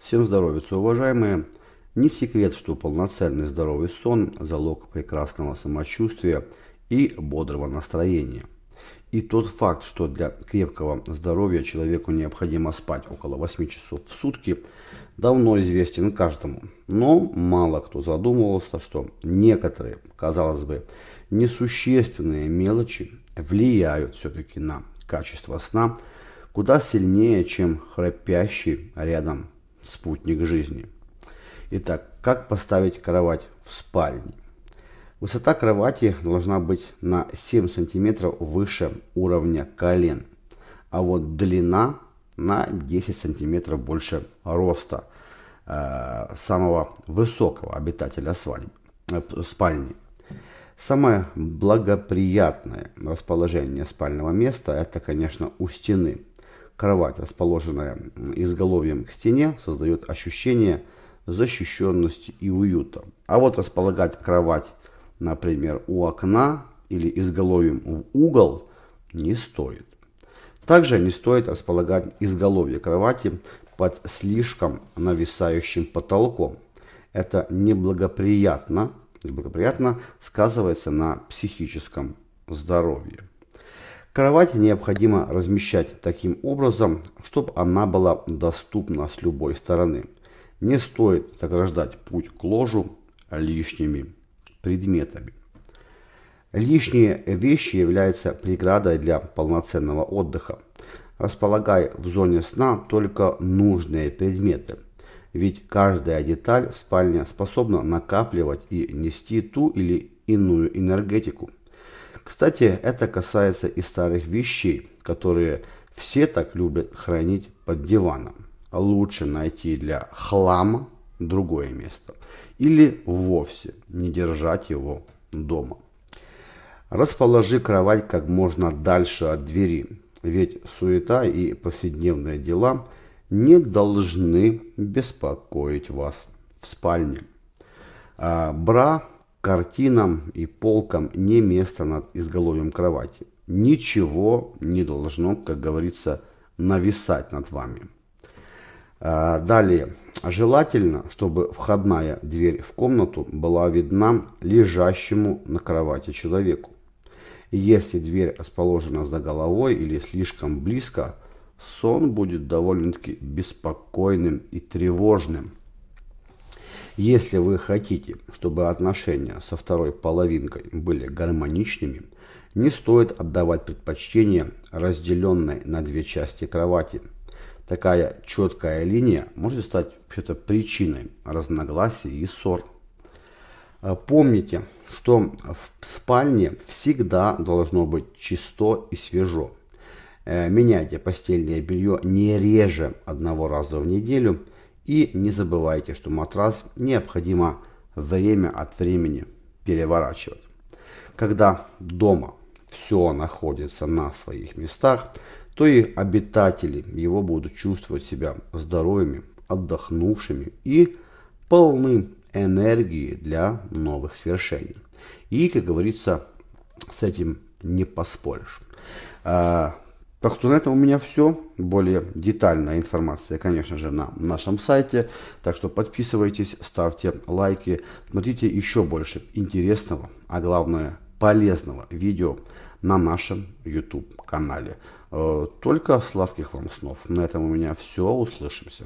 Всем здоровья, уважаемые! Не секрет, что полноценный здоровый сон – залог прекрасного самочувствия и бодрого настроения. И тот факт, что для крепкого здоровья человеку необходимо спать около 8 часов в сутки, давно известен каждому. Но мало кто задумывался, что некоторые, казалось бы, несущественные мелочи влияют все-таки на качество сна куда сильнее, чем храпящий рядом спутник жизни. Итак, как поставить кровать в спальне? Высота кровати должна быть на 7 см выше уровня колен, а вот длина на 10 см больше роста э, самого высокого обитателя свадьбы, э, спальни. Самое благоприятное расположение спального места это, конечно, у стены – Кровать, расположенная изголовьем к стене, создает ощущение защищенности и уюта. А вот располагать кровать, например, у окна или изголовьем в угол не стоит. Также не стоит располагать изголовье кровати под слишком нависающим потолком. Это неблагоприятно, неблагоприятно сказывается на психическом здоровье. Кровать необходимо размещать таким образом, чтобы она была доступна с любой стороны. Не стоит заграждать путь к ложу лишними предметами. Лишние вещи являются преградой для полноценного отдыха. Располагай в зоне сна только нужные предметы, ведь каждая деталь в спальне способна накапливать и нести ту или иную энергетику – кстати, это касается и старых вещей, которые все так любят хранить под диваном. Лучше найти для хлама другое место. Или вовсе не держать его дома. Расположи кровать как можно дальше от двери, ведь суета и повседневные дела не должны беспокоить вас в спальне. А, бра Картинам и полкам не место над изголовьем кровати. Ничего не должно, как говорится, нависать над вами. А, далее, желательно, чтобы входная дверь в комнату была видна лежащему на кровати человеку. Если дверь расположена за головой или слишком близко, сон будет довольно-таки беспокойным и тревожным. Если вы хотите, чтобы отношения со второй половинкой были гармоничными, не стоит отдавать предпочтение разделенной на две части кровати. Такая четкая линия может стать вообще-то причиной разногласий и ссор. А, помните, что в спальне всегда должно быть чисто и свежо. Э, меняйте постельное белье не реже одного раза в неделю – и не забывайте, что матрас необходимо время от времени переворачивать. Когда дома все находится на своих местах, то и обитатели его будут чувствовать себя здоровыми, отдохнувшими и полны энергии для новых свершений. И, как говорится, с этим не поспоришь. А, так что на этом у меня все. Более детальная информация, конечно же, на нашем сайте. Так что подписывайтесь, ставьте лайки, смотрите еще больше интересного, а главное полезного видео на нашем YouTube канале. Э, только сладких вам снов. На этом у меня все. Услышимся.